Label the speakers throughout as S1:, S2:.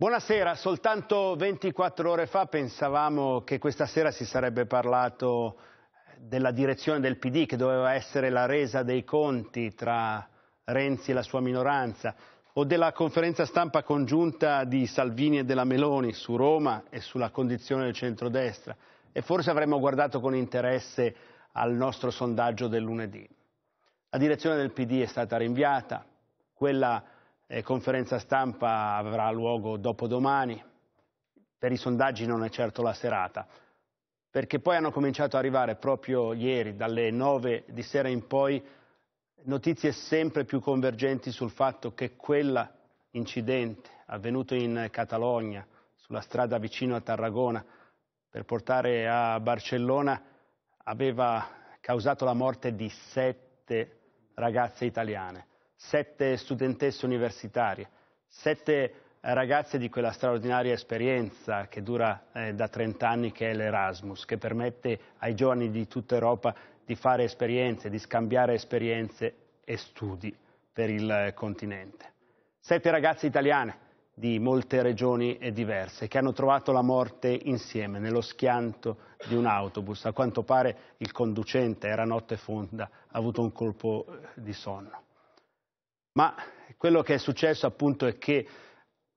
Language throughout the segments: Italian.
S1: Buonasera, soltanto 24 ore fa pensavamo che questa sera si sarebbe parlato della direzione del PD che doveva essere la resa dei conti tra Renzi e la sua minoranza o della conferenza stampa congiunta di Salvini e della Meloni su Roma e sulla condizione del centrodestra e forse avremmo guardato con interesse al nostro sondaggio del lunedì. La direzione del PD è stata rinviata, quella eh, conferenza stampa avrà luogo dopodomani, per i sondaggi non è certo la serata, perché poi hanno cominciato a arrivare proprio ieri, dalle 9 di sera in poi, notizie sempre più convergenti sul fatto che quell'incidente avvenuto in Catalogna, sulla strada vicino a Tarragona, per portare a Barcellona, aveva causato la morte di sette ragazze italiane sette studentesse universitarie, sette ragazze di quella straordinaria esperienza che dura eh, da 30 anni che è l'Erasmus, che permette ai giovani di tutta Europa di fare esperienze, di scambiare esperienze e studi per il eh, continente. Sette ragazze italiane di molte regioni diverse che hanno trovato la morte insieme nello schianto di un autobus. A quanto pare il conducente era notte fonda, ha avuto un colpo eh, di sonno. Ma quello che è successo appunto è che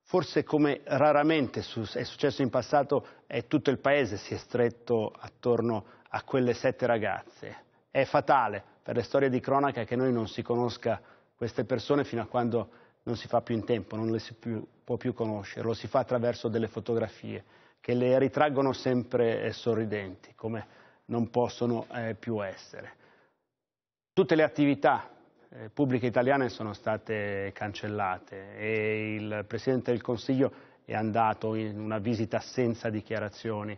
S1: forse come raramente è successo in passato è tutto il paese si è stretto attorno a quelle sette ragazze. È fatale per le storie di cronaca che noi non si conosca queste persone fino a quando non si fa più in tempo, non le si più, può più conoscere, lo si fa attraverso delle fotografie che le ritraggono sempre eh, sorridenti, come non possono eh, più essere. Tutte le attività eh, pubbliche italiane sono state cancellate e il Presidente del Consiglio è andato in una visita senza dichiarazioni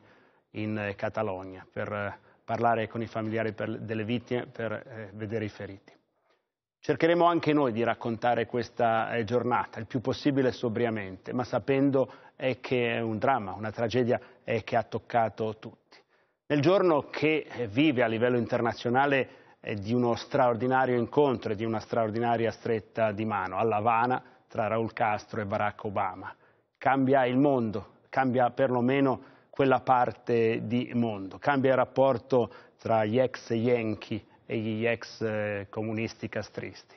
S1: in eh, Catalogna per eh, parlare con i familiari per, delle vittime per eh, vedere i feriti. Cercheremo anche noi di raccontare questa eh, giornata il più possibile sobriamente, ma sapendo eh, che è un dramma, una tragedia che ha toccato tutti. Nel giorno che vive a livello internazionale eh, di uno straordinario incontro e di una straordinaria stretta di mano all'Havana tra Raul Castro e Barack Obama. Cambia il mondo, cambia perlomeno quella parte di mondo, cambia il rapporto tra gli ex Yankee e gli ex eh, comunisti castristi.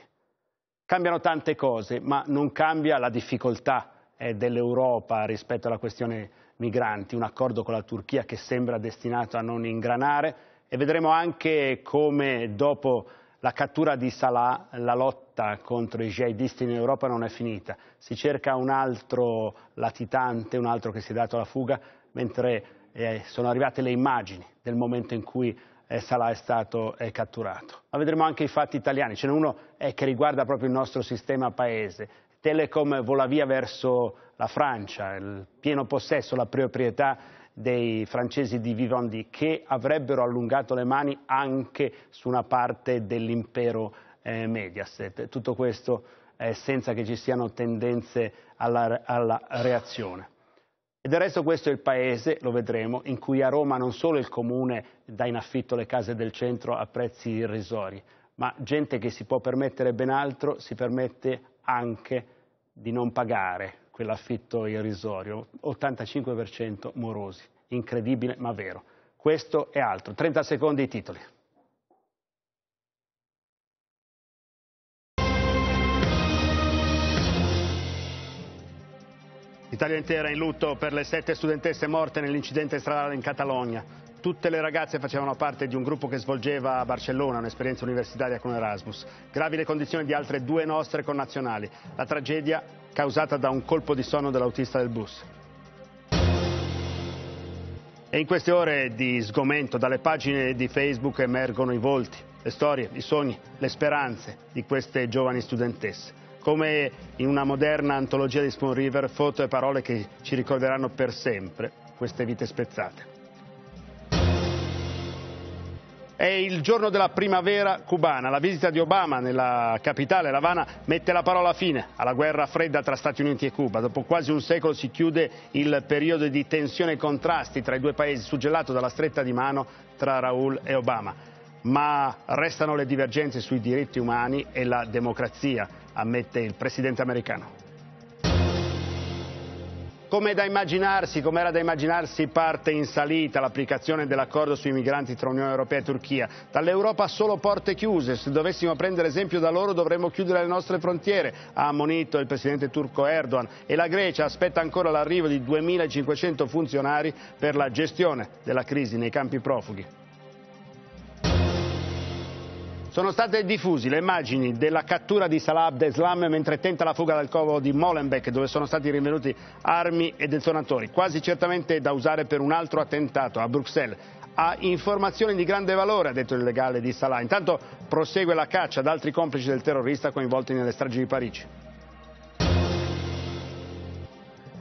S1: Cambiano tante cose, ma non cambia la difficoltà eh, dell'Europa rispetto alla questione migranti, un accordo con la Turchia che sembra destinato a non ingranare, e vedremo anche come dopo la cattura di Salah la lotta contro i jihadisti in Europa non è finita. Si cerca un altro latitante, un altro che si è dato alla fuga, mentre eh, sono arrivate le immagini del momento in cui eh, Salah è stato eh, catturato. Ma vedremo anche i fatti italiani. Ce n'è uno eh, che riguarda proprio il nostro sistema paese. Telecom vola via verso la Francia, il pieno possesso, la proprietà dei francesi di Vivendi che avrebbero allungato le mani anche su una parte dell'impero eh, Mediaset. Tutto questo eh, senza che ci siano tendenze alla, alla reazione. E del resto questo è il paese, lo vedremo, in cui a Roma non solo il comune dà in affitto le case del centro a prezzi irrisori, ma gente che si può permettere ben altro si permette anche di non pagare quell'affitto irrisorio, 85% morosi, incredibile ma vero. Questo e altro. 30 secondi i titoli. L'Italia intera in lutto per le sette studentesse morte nell'incidente stradale in Catalogna. Tutte le ragazze facevano parte di un gruppo che svolgeva a Barcellona un'esperienza universitaria con Erasmus. Gravi le condizioni di altre due nostre connazionali. La tragedia causata da un colpo di sonno dell'autista del bus. E in queste ore di sgomento dalle pagine di Facebook emergono i volti, le storie, i sogni, le speranze di queste giovani studentesse. Come in una moderna antologia di Spoon River, foto e parole che ci ricorderanno per sempre queste vite spezzate. È il giorno della primavera cubana. La visita di Obama nella capitale, La Habana, mette la parola fine alla guerra fredda tra Stati Uniti e Cuba. Dopo quasi un secolo si chiude il periodo di tensione e contrasti tra i due paesi, suggellato dalla stretta di mano tra Raul e Obama. Ma restano le divergenze sui diritti umani e la democrazia, ammette il presidente americano. Come era da immaginarsi, parte in salita l'applicazione dell'accordo sui migranti tra Unione Europea e Turchia. Dall'Europa solo porte chiuse, se dovessimo prendere esempio da loro dovremmo chiudere le nostre frontiere, ha ammonito il presidente turco Erdogan e la Grecia aspetta ancora l'arrivo di 2.500 funzionari per la gestione della crisi nei campi profughi. Sono state diffuse le immagini della cattura di Salah Abdeslam mentre tenta la fuga dal covo di Molenbeek dove sono stati rinvenuti armi e detonatori, quasi certamente da usare per un altro attentato a Bruxelles. Ha informazioni di grande valore, ha detto il legale di Salah. Intanto prosegue la caccia ad altri complici del terrorista coinvolti nelle stragi di Parigi.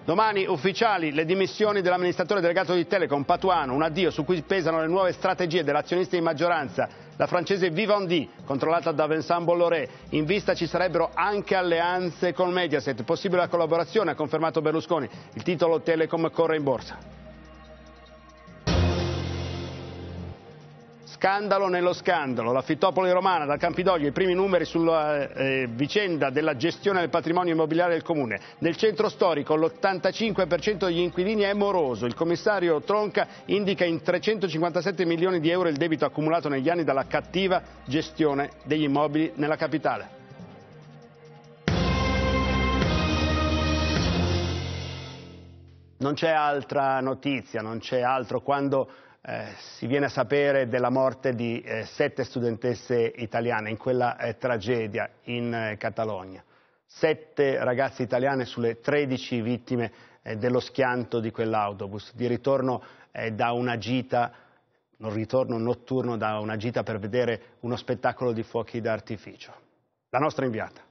S1: Domani ufficiali le dimissioni dell'amministratore delegato di Telecom Patuano, un addio su cui pesano le nuove strategie dell'azionista in maggioranza la francese Vivendi, controllata da Vincent Bolloré. In vista ci sarebbero anche alleanze con Mediaset, possibile la collaborazione, ha confermato Berlusconi. Il titolo Telecom corre in borsa. Scandalo nello scandalo, la Fittopoli Romana, dal Campidoglio, i primi numeri sulla eh, vicenda della gestione del patrimonio immobiliare del Comune. Nel centro storico l'85% degli inquilini è moroso, il commissario Tronca indica in 357 milioni di euro il debito accumulato negli anni dalla cattiva gestione degli immobili nella capitale. Non c'è altra notizia, non c'è altro quando eh, si viene a sapere della morte di eh, sette studentesse italiane in quella eh, tragedia in eh, Catalogna. Sette ragazze italiane sulle 13 vittime eh, dello schianto di quell'autobus, di ritorno da una gita, un ritorno notturno da una gita per vedere uno spettacolo di fuochi d'artificio. La nostra inviata.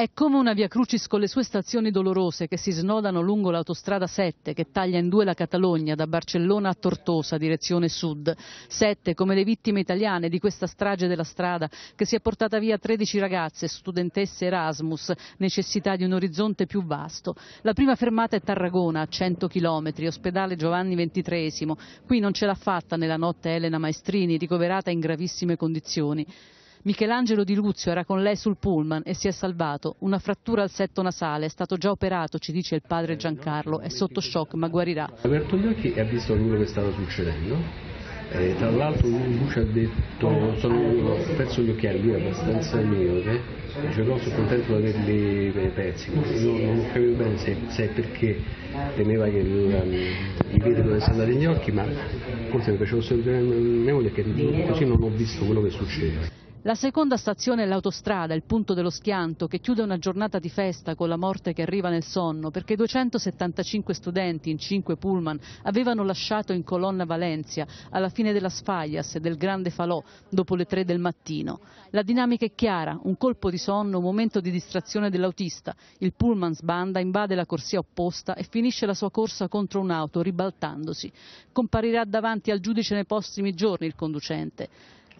S2: È come una via Crucis con le sue stazioni dolorose che si snodano lungo l'autostrada 7 che taglia in due la Catalogna da Barcellona a Tortosa, direzione sud. Sette come le vittime italiane di questa strage della strada che si è portata via 13 ragazze, studentesse Erasmus, necessità di un orizzonte più vasto. La prima fermata è Tarragona, a 100 chilometri, ospedale Giovanni XXIII. Qui non ce l'ha fatta nella notte Elena Maestrini, ricoverata in gravissime condizioni. Michelangelo Di Luzio era con lei sul pullman e si è salvato. Una frattura al setto nasale, è stato già operato, ci dice il padre eh, Giancarlo, è sotto shock ma guarirà. Ha
S1: aperto gli occhi e ha visto quello che stava succedendo. Eh, tra l'altro lui ci ha
S3: detto, sono, ho perso gli occhiali, lui è abbastanza miope, dice no sono contento di averli eh, persi, non, non ho bene se, se perché temeva che i vetri dovessero andare negli occhi, ma forse mi piaceva osservare il memoria che così non ho visto quello che succedeva.
S2: La seconda stazione è l'autostrada, il punto dello schianto, che chiude una giornata di festa con la morte che arriva nel sonno, perché 275 studenti in 5 pullman avevano lasciato in colonna Valencia alla fine della Sfaglias e del Grande Falò dopo le 3 del mattino. La dinamica è chiara, un colpo di sonno, un momento di distrazione dell'autista. Il pullman sbanda, invade la corsia opposta e finisce la sua corsa contro un'auto ribaltandosi. Comparirà davanti al giudice nei prossimi giorni il conducente.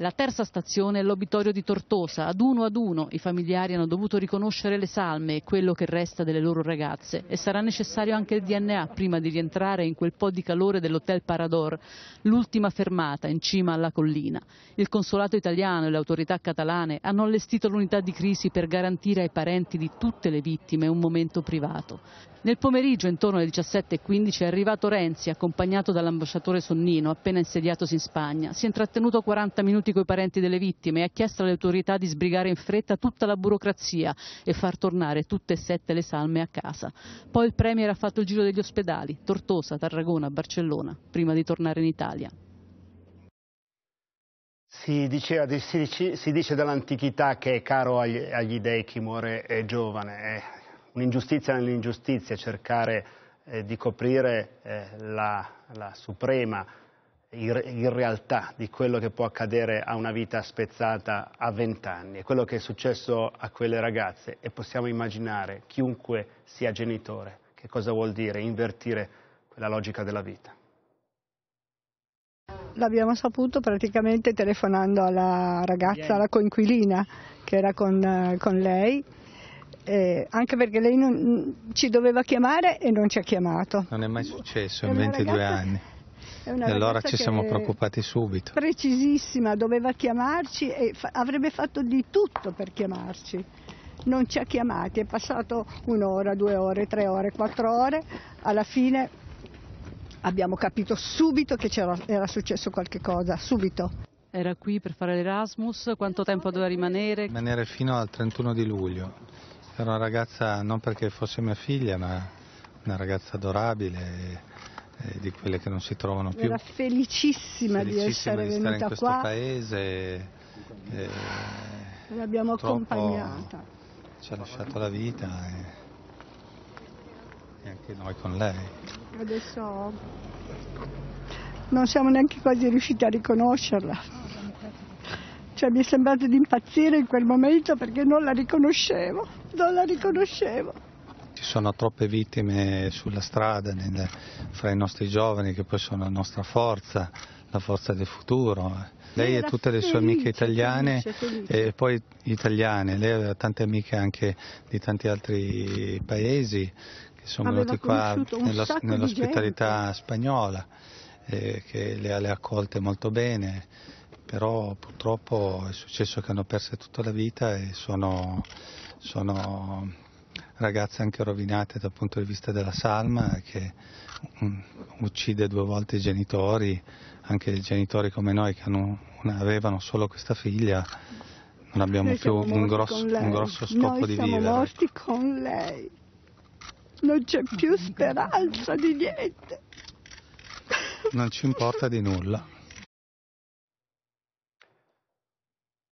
S2: La terza stazione è l'obitorio di Tortosa. Ad uno ad uno i familiari hanno dovuto riconoscere le salme e quello che resta delle loro ragazze. E sarà necessario anche il DNA prima di rientrare in quel po' di calore dell'Hotel Parador, l'ultima fermata in cima alla collina. Il consolato italiano e le autorità catalane hanno allestito l'unità di crisi per garantire ai parenti di tutte le vittime un momento privato. Nel pomeriggio, intorno alle 17.15, è arrivato Renzi, accompagnato dall'ambasciatore Sonnino, appena insediatosi in Spagna. Si è intrattenuto 40 minuti rapporti coi parenti delle vittime e ha chiesto alle autorità di sbrigare in fretta tutta la burocrazia e far tornare tutte e sette le salme a casa. Poi il Premier ha fatto il giro degli ospedali, Tortosa, Tarragona, Barcellona, prima di tornare in Italia.
S1: Si, diceva, si, si dice dall'antichità che è caro agli, agli, dei chi muore è giovane. È un'ingiustizia nell'ingiustizia cercare eh, di coprire eh, la, la suprema in realtà di quello che può accadere a una vita spezzata a vent'anni. È quello che è successo a quelle ragazze e possiamo immaginare, chiunque sia genitore, che cosa vuol dire invertire quella logica della vita.
S2: L'abbiamo saputo praticamente telefonando alla ragazza, alla coinquilina che era con, con lei, eh, anche perché lei non, ci doveva chiamare e non ci ha chiamato.
S4: Non è mai successo in 22 ragazza... anni allora ci siamo preoccupati subito.
S2: Precisissima, doveva chiamarci e fa avrebbe fatto di tutto per chiamarci. Non ci ha chiamati, è passato un'ora, due ore, tre ore, quattro ore, alla fine abbiamo capito subito che era successo qualche cosa, subito. Era qui per fare l'Erasmus, quanto tempo doveva rimanere?
S4: Rimanere fino al 31 di luglio. Era una ragazza, non perché fosse mia figlia, ma una ragazza adorabile, eh, di quelle che non si trovano più. Era
S5: felicissima, felicissima di essere di venuta in questo qua.
S4: paese. Eh, L'abbiamo accompagnata. Ci ha lasciato la vita e, e anche noi con lei. Adesso
S2: non siamo neanche quasi riusciti a riconoscerla. Cioè, mi è sembrato di impazzire in quel momento perché non la riconoscevo, non la riconoscevo
S4: ci sono troppe vittime sulla strada nel, fra i nostri giovani che poi sono la nostra forza, la forza del futuro. Lei e tutte le sue amiche italiane e poi italiane, lei aveva tante amiche anche di tanti altri paesi che sono venuti qua nell'ospitalità spagnola eh, che le ha accolte molto bene, però purtroppo è successo che hanno perso tutta la vita e sono, sono ragazze anche rovinate dal punto di vista della salma che mm, uccide due volte i genitori, anche i genitori come noi che hanno, avevano solo questa figlia, non abbiamo noi più un grosso, un grosso, scopo noi di vivere. Noi siamo
S2: morti con lei, non c'è più speranza di niente.
S4: Non ci importa di nulla.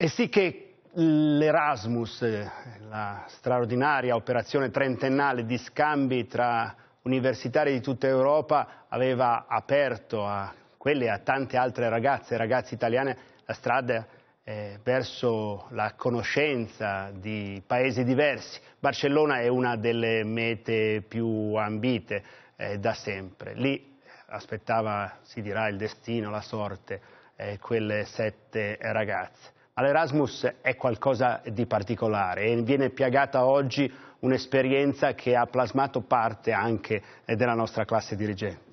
S1: E sì che l'Erasmus, eh, la straordinaria operazione trentennale di scambi tra universitari di tutta Europa, aveva aperto a quelle e a tante altre ragazze e ragazze italiane la strada eh, verso la conoscenza di paesi diversi. Barcellona è una delle mete più ambite eh, da sempre. Lì eh, aspettava, si dirà, il destino, la sorte, eh, quelle sette ragazze. All'Erasmus è qualcosa di particolare e viene piagata oggi un'esperienza che ha plasmato parte anche eh, della nostra classe dirigente.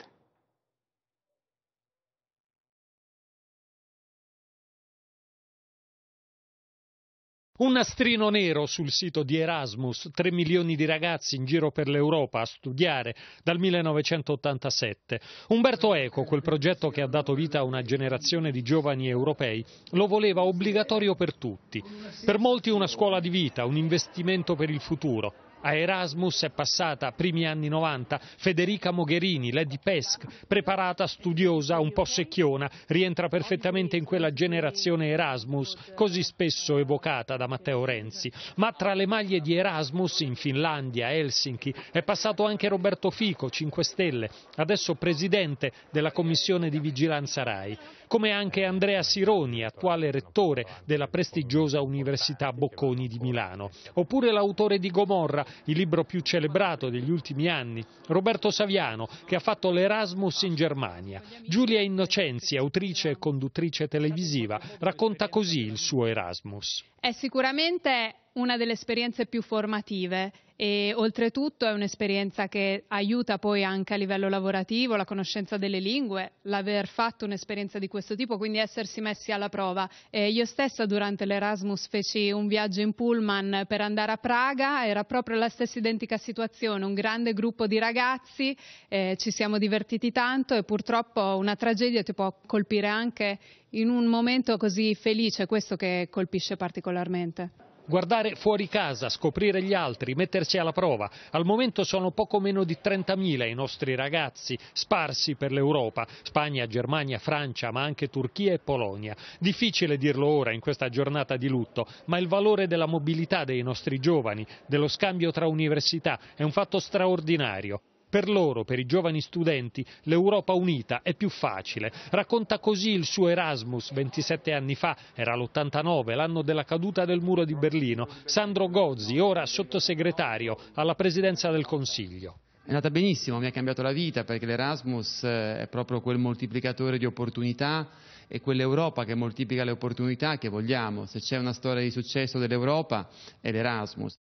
S6: Un nastrino nero sul sito di Erasmus,
S3: 3 milioni di ragazzi in giro per l'Europa a studiare dal 1987. Umberto Eco, quel progetto che ha dato vita a una generazione di giovani europei, lo voleva obbligatorio per tutti. Per molti una scuola di vita, un investimento per il futuro, a Erasmus è passata, primi anni 90, Federica Mogherini, Lady Pesk, preparata, studiosa, un po' secchiona, rientra perfettamente in quella generazione Erasmus, così spesso evocata da Matteo Renzi. Ma tra le maglie di Erasmus, in Finlandia, Helsinki, è passato anche Roberto Fico, 5 Stelle, adesso presidente della Commissione di Vigilanza RAI, come anche Andrea Sironi, attuale rettore della prestigiosa Università Bocconi di Milano, oppure l'autore di Gomorra, il libro più celebrato degli ultimi anni, Roberto Saviano, che ha fatto l'Erasmus in Germania. Giulia Innocenzi, autrice e conduttrice televisiva, racconta così il suo Erasmus.
S2: È sicuramente una delle esperienze più formative e oltretutto è un'esperienza che aiuta poi anche a livello lavorativo, la conoscenza delle lingue, l'aver fatto un'esperienza di questo tipo, quindi essersi messi alla prova. Eh, io stessa durante l'Erasmus feci un viaggio in pullman per andare a Praga, era proprio la stessa identica situazione, un grande gruppo di ragazzi, eh, ci siamo divertiti tanto e purtroppo una tragedia ti può colpire anche in un momento così felice, questo che colpisce particolarmente.
S3: Guardare fuori casa, scoprire gli altri, mettersi alla prova. Al momento sono poco meno di 30.000 i nostri ragazzi sparsi per l'Europa, Spagna, Germania, Francia, ma anche Turchia e Polonia. Difficile dirlo ora in questa giornata di lutto, ma il valore della mobilità dei nostri giovani, dello scambio tra università è un fatto straordinario. Per loro, per i giovani studenti, l'Europa unita è più facile. Racconta così il suo Erasmus 27 anni fa, era l'89, l'anno della caduta del muro di Berlino, Sandro Gozzi, ora sottosegretario alla presidenza del Consiglio.
S7: È andata benissimo, mi ha cambiato la vita perché l'Erasmus eh, è proprio quel moltiplicatore di opportunità e quell'Europa che moltiplica le opportunità che vogliamo. Se c'è una storia di successo dell'Europa è l'Erasmus.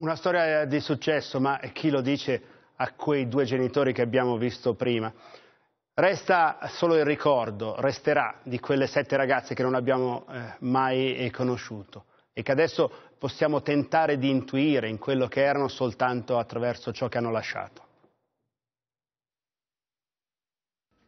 S1: Una storia eh, di successo, ma chi lo dice a quei due genitori che abbiamo visto prima? Resta solo il ricordo, resterà di quelle sette ragazze che non abbiamo eh, mai eh, conosciuto e che adesso possiamo tentare di intuire in quello che erano soltanto attraverso ciò che hanno lasciato.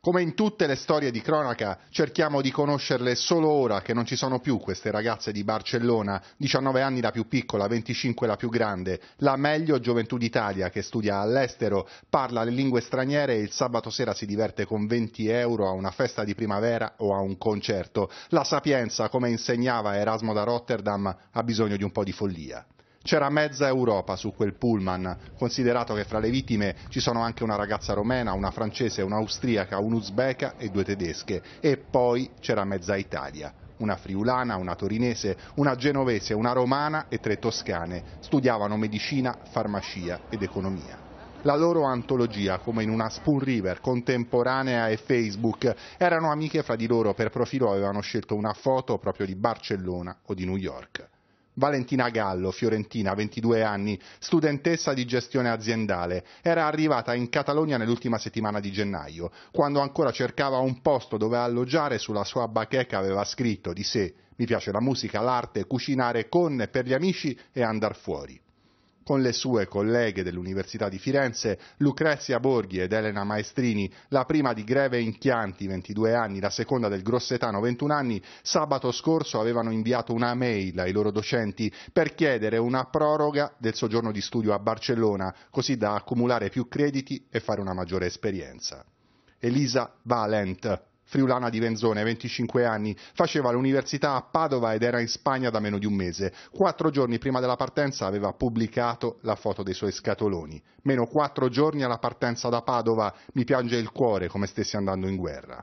S8: Come in tutte le storie di cronaca, cerchiamo di conoscerle solo ora che non ci sono più queste ragazze di Barcellona, 19 anni la più piccola, 25 la più grande, la meglio gioventù d'Italia che studia all'estero, parla le lingue straniere e il sabato sera si diverte con 20 euro a una festa di primavera o a un concerto. La sapienza, come insegnava Erasmo da Rotterdam, ha bisogno di un po' di follia. C'era mezza Europa su quel pullman, considerato che fra le vittime ci sono anche una ragazza romena, una francese, un'austriaca, un'uzbeka e due tedesche. E poi c'era mezza Italia, una friulana, una torinese, una genovese, una romana e tre toscane. Studiavano medicina, farmacia ed economia la loro antologia, come in una Spoon River contemporanea e Facebook. Erano amiche fra di loro, per profilo avevano scelto una foto proprio di Barcellona o di New York. Valentina Gallo, fiorentina, 22 anni, studentessa di gestione aziendale, era arrivata in Catalogna nell'ultima settimana di gennaio, quando ancora cercava un posto dove alloggiare sulla sua bacheca aveva scritto di sé mi piace la musica, l'arte, cucinare con, per gli amici e andar fuori. Con le sue colleghe dell'Università di Firenze, Lucrezia Borghi ed Elena Maestrini, la prima di Greve in Chianti, 22 anni, la seconda del Grossetano, 21 anni, sabato scorso avevano inviato una mail ai loro docenti per chiedere una proroga del soggiorno di studio a Barcellona, così da accumulare più crediti e fare una maggiore esperienza. Elisa Valent, friulana di Venzone, 25 anni, faceva l'università a Padova ed era in Spagna da meno di un mese. Quattro giorni prima della partenza aveva pubblicato la foto dei suoi scatoloni. Meno quattro giorni alla partenza da Padova mi piange il cuore come stessi andando in guerra.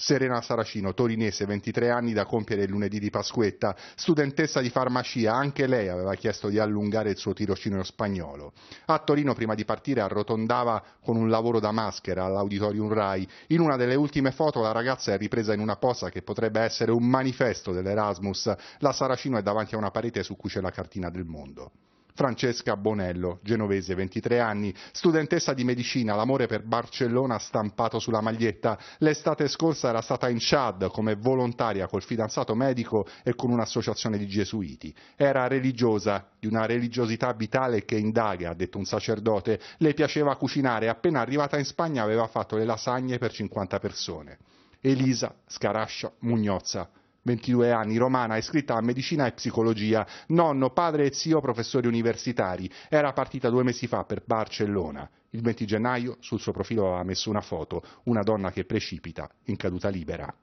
S8: Serena Saracino, torinese, 23 anni da compiere il lunedì di Pasquetta, studentessa di farmacia, anche lei aveva chiesto di allungare il suo tirocinio spagnolo. A Torino, prima di partire, arrotondava con un lavoro da maschera all'auditorium RAI. In una delle ultime foto la ragazza è ripresa in una posa che potrebbe essere un manifesto dell'Erasmus. La Saracino è davanti a una parete su cui c'è la cartina del mondo. Francesca Bonello, genovese, 23 anni, studentessa di medicina, l'amore per Barcellona stampato sulla maglietta. L'estate scorsa era stata in Chad come volontaria col fidanzato medico e con un'associazione di gesuiti. Era religiosa, di una religiosità vitale che indaga, ha detto un sacerdote. Le piaceva cucinare, e appena arrivata in Spagna aveva fatto le lasagne per 50 persone. Elisa Scarascia Mugnozza, 22 anni, romana, iscritta a medicina e psicologia, nonno, padre e zio professori universitari. Era partita due mesi fa per Barcellona. Il 20 gennaio sul suo profilo ha messo una foto, una donna che precipita in caduta libera.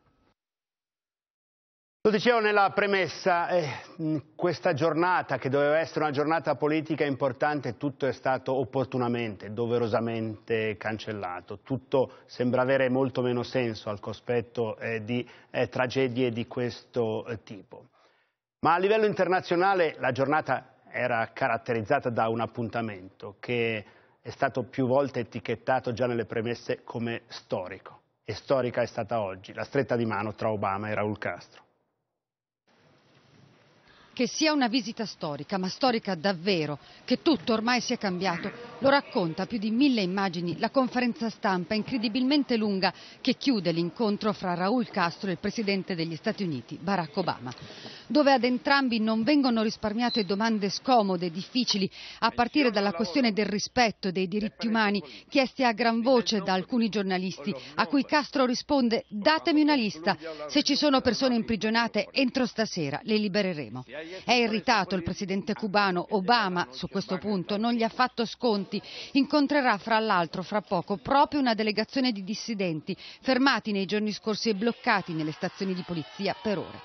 S1: Lo dicevo nella premessa, eh, questa giornata che doveva essere una giornata politica importante, tutto è stato opportunamente, doverosamente cancellato. Tutto sembra avere molto meno senso al cospetto eh, di eh, tragedie di questo eh, tipo. Ma a livello internazionale la giornata era caratterizzata da un appuntamento che è stato più volte etichettato già nelle premesse come storico. E storica è stata oggi la stretta di mano tra Obama e Raul Castro
S5: che sia una visita storica, ma storica davvero, che tutto ormai sia cambiato, lo racconta più di mille immagini la conferenza stampa incredibilmente lunga che chiude l'incontro fra Raul Castro e il presidente degli Stati Uniti, Barack Obama, dove ad entrambi non vengono risparmiate domande scomode, difficili, a partire dalla questione del rispetto dei diritti umani, chiesti a gran voce da alcuni giornalisti, a cui Castro risponde datemi una lista, se ci sono persone imprigionate entro stasera le libereremo. È irritato il presidente cubano Obama su questo punto, non gli ha fatto sconti. Incontrerà fra l'altro fra poco proprio una delegazione di dissidenti fermati nei giorni scorsi e bloccati nelle stazioni di polizia per ore.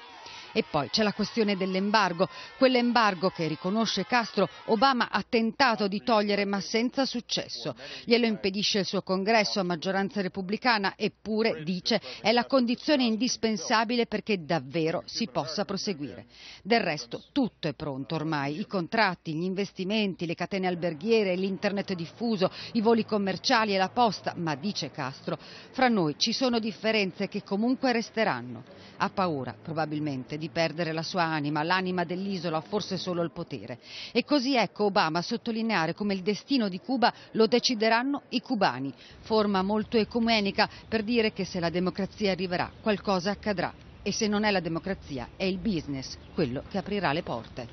S5: E poi c'è la questione dell'embargo, quell'embargo che riconosce Castro Obama ha tentato di togliere ma senza successo. Glielo impedisce il suo congresso a maggioranza repubblicana eppure, dice, è la condizione indispensabile perché davvero si possa proseguire. Del resto tutto è pronto ormai, i contratti, gli investimenti, le catene alberghiere, l'internet diffuso, i voli commerciali e la posta, ma dice Castro, fra noi ci sono differenze che comunque resteranno. Ha paura probabilmente di perdere la sua anima, l'anima dell'isola, forse solo il potere. E così ecco Obama a sottolineare come il destino di Cuba lo decideranno i cubani, forma molto ecumenica per dire che se la democrazia arriverà qualcosa accadrà e se non è la democrazia è il business, quello che aprirà le porte.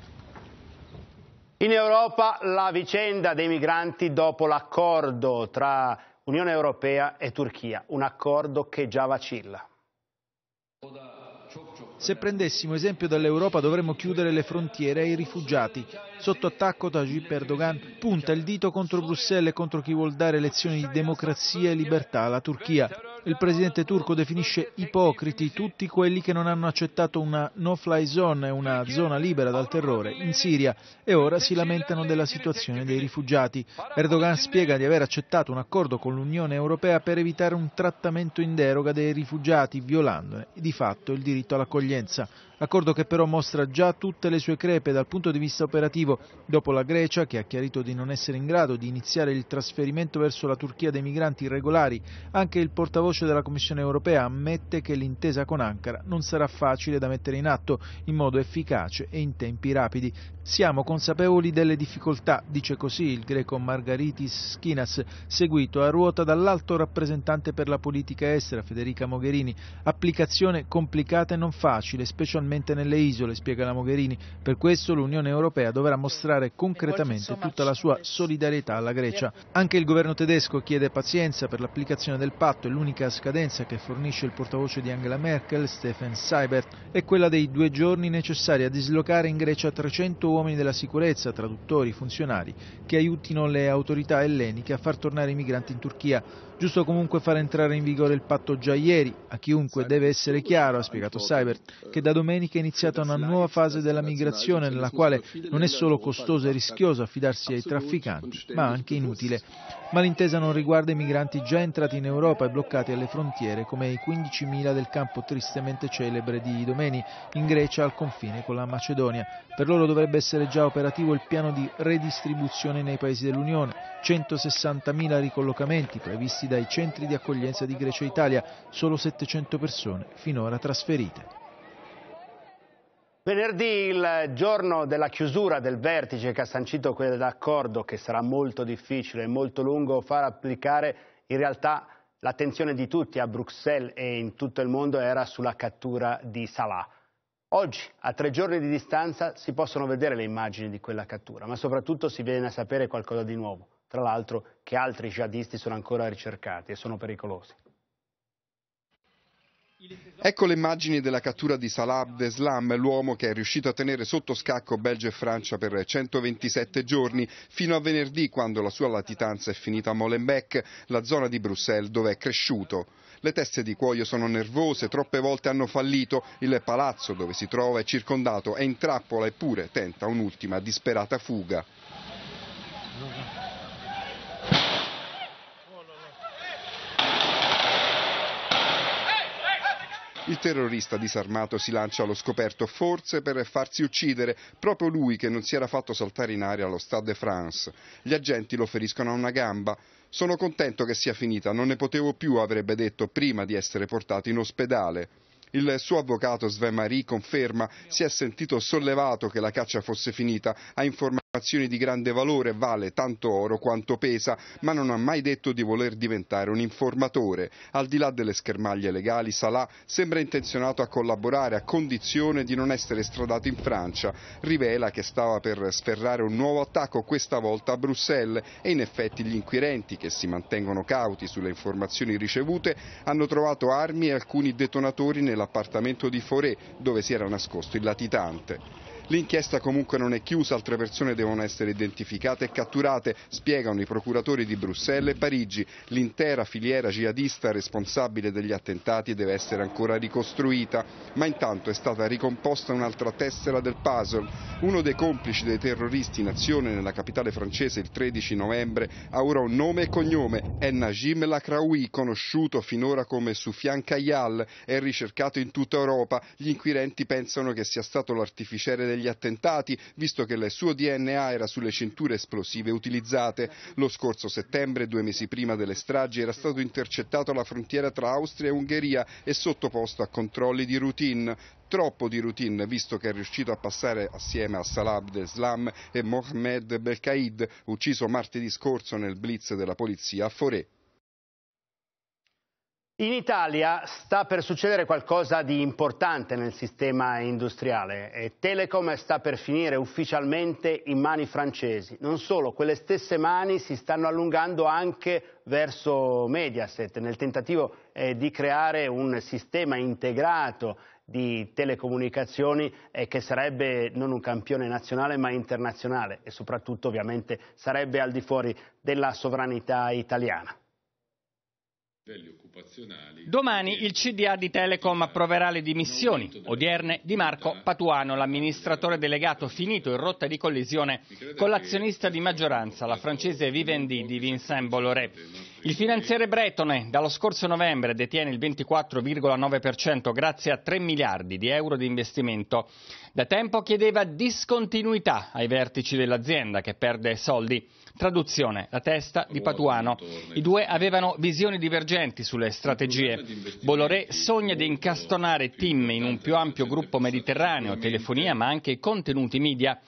S1: In Europa la vicenda dei migranti dopo l'accordo tra Unione Europea e Turchia, un accordo che già vacilla.
S6: Se prendessimo esempio dall'Europa dovremmo chiudere le frontiere ai rifugiati. Sotto attacco Tajib Erdogan punta il dito contro Bruxelles e contro chi vuol dare lezioni di democrazia e libertà alla Turchia. Il presidente turco definisce ipocriti tutti quelli che non hanno accettato una no-fly zone, una zona libera dal terrore, in Siria e ora si lamentano della situazione dei rifugiati. Erdogan spiega di aver accettato un accordo con l'Unione Europea per evitare un trattamento in deroga dei rifugiati, violandone di fatto il diritto all'accoglienza. Accordo che però mostra già tutte le sue crepe dal punto di vista operativo, dopo la Grecia che ha chiarito di non essere in grado di iniziare il trasferimento verso la Turchia dei migranti irregolari. Anche il portavoce della Commissione europea ammette che l'intesa con Ankara non sarà facile da mettere in atto in modo efficace e in tempi rapidi. Siamo consapevoli delle difficoltà, dice così il greco Margaritis Schinas, seguito a ruota dall'alto rappresentante per la politica estera Federica Mogherini. Applicazione complicata e non facile, specialmente specialmente nelle isole, spiega la Mogherini. Per questo l'Unione Europea dovrà mostrare concretamente tutta la sua solidarietà alla Grecia. Anche il governo tedesco chiede pazienza per l'applicazione del patto e l'unica scadenza che fornisce il portavoce di Angela Merkel, Stefan Seibert, è quella dei due giorni necessari a dislocare in Grecia 300 uomini della sicurezza, traduttori, funzionari, che aiutino le autorità elleniche a far tornare i migranti in Turchia. Giusto comunque far entrare in vigore il patto già ieri, a chiunque deve essere chiaro, ha spiegato Seibert, che da domenica è iniziata una nuova fase della migrazione nella quale non è solo costoso e rischioso affidarsi ai trafficanti, ma anche inutile. Ma l'intesa non riguarda i migranti già entrati in Europa e bloccati alle frontiere, come i 15.000 del campo tristemente celebre di Idomeni, in Grecia al confine con la Macedonia. Per loro dovrebbe essere già operativo il piano di redistribuzione nei paesi dell'Unione, 160.000 ricollocamenti previsti dai centri di accoglienza di Grecia e Italia, solo 700 persone finora trasferite.
S1: Venerdì, il giorno della chiusura del vertice che ha sancito quell'accordo, che sarà molto difficile e molto lungo far applicare, in realtà l'attenzione di tutti a Bruxelles e in tutto il mondo era sulla cattura di Salah. Oggi, a tre giorni di distanza, si possono vedere le immagini di quella cattura, ma soprattutto si viene a sapere qualcosa di nuovo tra l'altro, che altri jihadisti sono ancora ricercati e sono pericolosi.
S9: Ecco le immagini della cattura di Salah Abdeslam, l'uomo che è riuscito a tenere sotto scacco Belgio e Francia per 127 giorni, fino a venerdì quando la sua latitanza è finita a Molenbeek, la zona di Bruxelles dove è cresciuto. Le teste di cuoio sono nervose, troppe volte hanno fallito, il palazzo dove si trova è circondato, è in trappola eppure tenta un'ultima disperata fuga. Il terrorista disarmato si lancia allo scoperto forse per farsi uccidere, proprio lui che non si era fatto saltare in aria allo Stade de France. Gli agenti lo feriscono a una gamba. Sono contento che sia finita, non ne potevo più, avrebbe detto prima di essere portato in ospedale. Il suo avvocato Sven Marie conferma si è sentito sollevato che la caccia fosse finita, ha informato affermazioni di grande valore, vale tanto oro quanto pesa, ma non ha mai detto di voler diventare un informatore. Al di là delle schermaglie legali, Salah sembra intenzionato a collaborare a condizione di non essere stradato in Francia. Rivela che stava per sferrare un nuovo attacco, questa volta a Bruxelles, e in effetti gli inquirenti, che si mantengono cauti sulle informazioni ricevute, hanno trovato armi e alcuni detonatori nell'appartamento di Foré, dove si era nascosto il latitante. L'inchiesta comunque non è chiusa, altre persone devono essere identificate e catturate, spiegano i procuratori di Bruxelles e Parigi. L'intera filiera jihadista responsabile degli attentati deve essere ancora ricostruita, ma intanto è stata ricomposta un'altra tessera del puzzle. Uno dei complici dei terroristi in azione nella capitale francese il 13 novembre ha ora un nome e cognome, è Najim Lakraoui, conosciuto finora come Soufian Kayal, è ricercato in tutta Europa. Gli inquirenti pensano che sia stato l'artificiere degli degli attentati, visto che il suo DNA era sulle cinture esplosive utilizzate. Lo scorso settembre, due mesi prima delle stragi, era stato intercettato alla frontiera tra Austria e Ungheria e sottoposto a controlli di routine troppo di routine visto che è riuscito a passare assieme a Salah Abdeslam e Mohamed
S1: Belkaid, ucciso martedì scorso nel blitz della polizia a Forè. In Italia sta per succedere qualcosa di importante nel sistema industriale Telecom sta per finire ufficialmente in mani francesi. Non solo, quelle stesse mani si stanno allungando anche verso Mediaset nel tentativo eh, di creare un sistema integrato di telecomunicazioni eh, che sarebbe non un campione nazionale ma internazionale e soprattutto ovviamente sarebbe al di fuori della sovranità italiana.
S7: Domani il CDA di Telecom approverà le dimissioni odierne di Marco Patuano, l'amministratore delegato finito in rotta di collisione con l'azionista di maggioranza, la francese Vivendi di Vincent Bolloré. Il finanziere bretone dallo scorso novembre detiene il 24,9% grazie a 3 miliardi di euro di investimento. Da tempo chiedeva discontinuità ai vertici dell'azienda che perde soldi. Traduzione, la testa di oh, Patuano. I due avevano visioni divergenti sulle strategie. Bolloré sogna di incastonare Tim in un più ampio gruppo mediterraneo, telefonia ma anche contenuti media.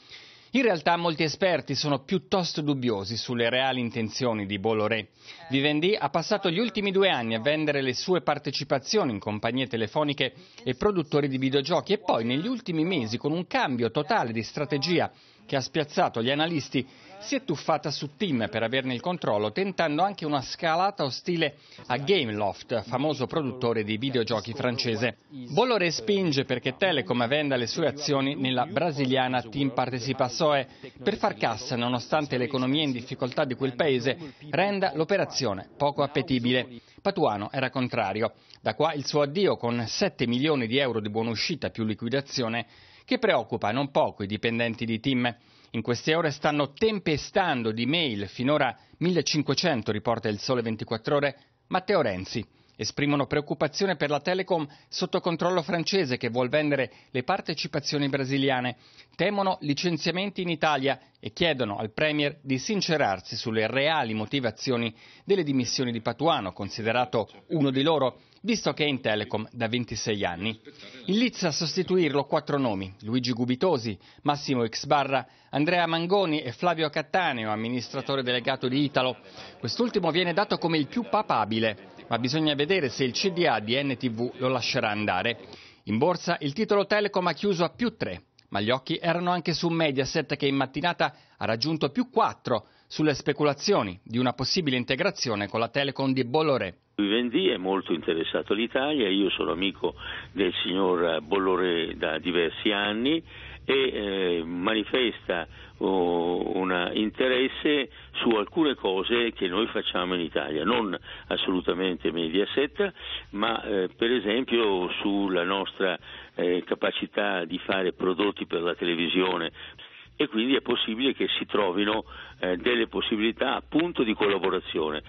S7: In realtà molti esperti sono piuttosto dubbiosi sulle reali intenzioni di Bolloré. Vivendi ha passato gli ultimi due anni a vendere le sue partecipazioni in compagnie telefoniche e produttori di videogiochi e poi negli ultimi mesi con un cambio totale di strategia che ha spiazzato gli analisti, si è tuffata su Tim per averne il controllo, tentando anche una scalata ostile a Gameloft, famoso produttore di videogiochi francese. Bollore spinge perché Telecom venda le sue azioni nella brasiliana Team Partecipações per far cassa nonostante l'economia in difficoltà di quel paese renda l'operazione poco appetibile. Patuano era contrario. Da qua il suo addio con 7 milioni di euro di buonuscita più liquidazione che preoccupa non poco i dipendenti di Tim. In queste ore stanno tempestando di mail, finora 1500 riporta il Sole 24 Ore, Matteo Renzi. Esprimono preoccupazione per la Telecom sotto controllo francese che vuol vendere le partecipazioni brasiliane. Temono licenziamenti in Italia e chiedono al Premier di sincerarsi sulle reali motivazioni delle dimissioni di Patuano, considerato uno di loro visto che è in Telecom da 26 anni. In Lizza a sostituirlo quattro nomi, Luigi Gubitosi, Massimo Xbarra, Andrea Mangoni e Flavio Cattaneo, amministratore delegato di Italo. Quest'ultimo viene dato come il più papabile, ma bisogna vedere se il CDA di NTV lo lascerà andare. In borsa il titolo Telecom ha chiuso a più 3, ma gli occhi erano anche su Mediaset che in mattinata ha raggiunto più 4 sulle speculazioni di una possibile integrazione con la Telecom di Bolloré.
S1: Vivendi è molto interessato all'Italia, io sono amico del signor Bollore da diversi anni e eh, manifesta oh, un interesse su alcune cose che noi facciamo in Italia, non assolutamente Mediaset, ma eh, per esempio sulla nostra eh, capacità di fare prodotti per la televisione e quindi è possibile che si trovino
S4: eh, delle possibilità appunto di collaborazione.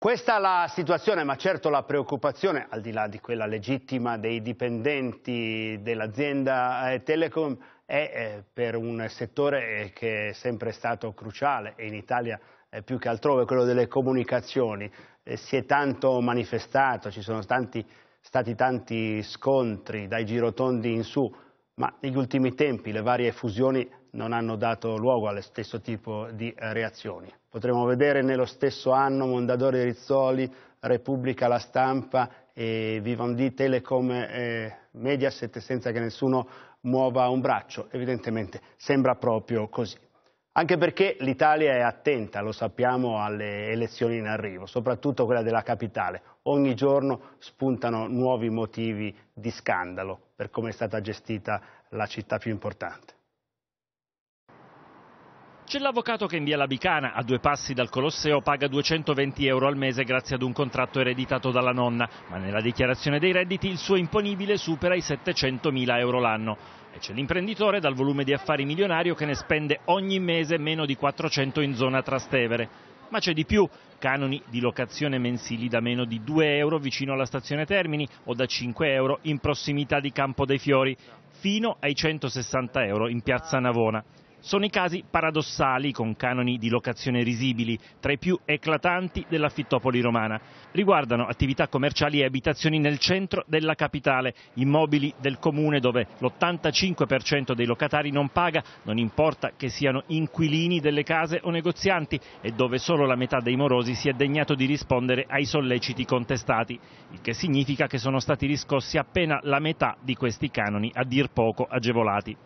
S1: Questa è la situazione, ma certo la preoccupazione, al di là di quella legittima dei dipendenti dell'azienda eh, Telecom, è eh, per un settore eh, che è sempre stato cruciale e in Italia più che altrove, quello delle comunicazioni. Si è tanto manifestato, ci sono tanti, stati tanti scontri dai girotondi in su, ma negli ultimi tempi le varie fusioni non hanno dato luogo allo stesso tipo di eh, reazioni. Potremmo vedere nello stesso anno Mondadori Rizzoli, Repubblica La Stampa e Vivendi Telecom e eh, Mediaset senza che nessuno muova un braccio. Evidentemente sembra proprio così. Anche perché l'Italia è attenta, lo sappiamo, alle elezioni in arrivo, soprattutto quella della capitale. Ogni giorno spuntano nuovi motivi di scandalo per come è stata gestita la città più importante.
S10: C'è l'avvocato che in via Labicana, a due passi dal Colosseo, paga 220 euro al mese grazie ad un contratto ereditato dalla nonna, ma nella dichiarazione dei redditi il suo imponibile supera i 700.000 euro l'anno. E c'è l'imprenditore dal volume di affari milionario che ne spende ogni mese meno di 400 in zona Trastevere. Ma c'è di più, canoni di locazione mensili da meno di 2 euro vicino alla stazione Termini o da 5 euro in prossimità di Campo dei Fiori, fino ai 160 euro in piazza Navona. Sono i casi paradossali, con canoni di locazione risibili, tra i più eclatanti dell'affittopoli romana. Riguardano attività commerciali e abitazioni nel centro della capitale, immobili del comune dove l'85% dei locatari non paga, non importa che siano inquilini delle case o negozianti e dove solo la metà dei morosi si è degnato di rispondere ai solleciti contestati, il che significa che sono stati riscossi appena la metà di questi canoni a dir poco agevolati.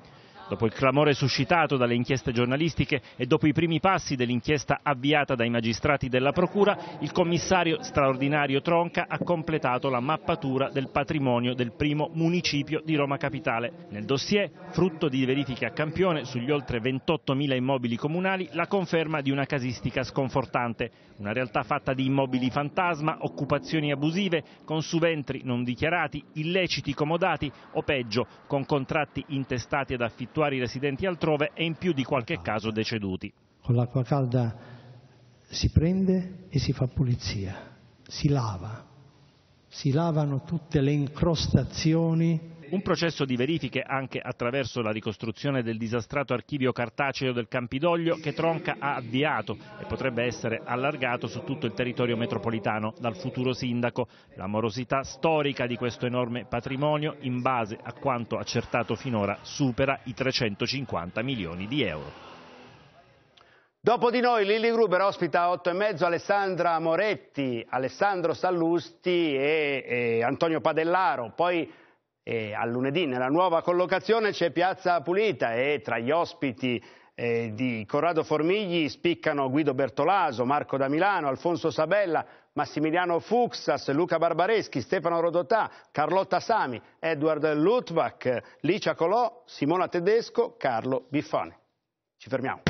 S10: Dopo il clamore suscitato dalle inchieste giornalistiche e dopo i primi passi dell'inchiesta avviata dai magistrati della Procura, il commissario straordinario Tronca ha completato la mappatura del patrimonio del primo municipio di Roma Capitale. Nel dossier, frutto di verifiche a campione sugli oltre 28.000 immobili comunali, la conferma di una casistica sconfortante, una realtà fatta di immobili fantasma, occupazioni abusive, con subentri non dichiarati, illeciti comodati o peggio, con contratti intestati ad affittuari santuari residenti altrove e in più di qualche caso deceduti.
S4: Con l'acqua calda si prende e si fa pulizia, si lava, si lavano tutte le incrostazioni
S10: un processo di verifiche anche attraverso la ricostruzione del disastrato archivio cartaceo del Campidoglio che Tronca ha avviato e potrebbe essere allargato su tutto il territorio metropolitano dal futuro sindaco. L'amorosità storica di questo enorme patrimonio, in base a quanto accertato finora, supera i 350 milioni di euro.
S1: Dopo di noi Lilli Gruber ospita a 8 e mezzo Alessandra Moretti, Alessandro Sallusti e, e Antonio Padellaro, poi e a lunedì nella nuova collocazione c'è Piazza Pulita e tra gli ospiti eh, di Corrado Formigli spiccano Guido Bertolaso, Marco da Milano, Alfonso Sabella, Massimiliano Fuxas, Luca Barbareschi, Stefano Rodotà, Carlotta Sami, Edward Lutbach, Licia Colò, Simona Tedesco, Carlo Biffone. Ci fermiamo.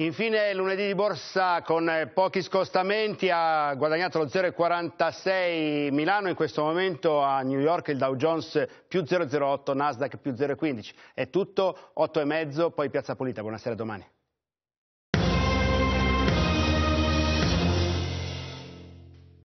S1: Infine lunedì di borsa con eh, pochi scostamenti ha guadagnato lo 0,46 Milano, in questo momento a New York il Dow Jones più 0,08, Nasdaq più 0,15. È tutto, 8,5, poi Piazza Pulita, buonasera domani.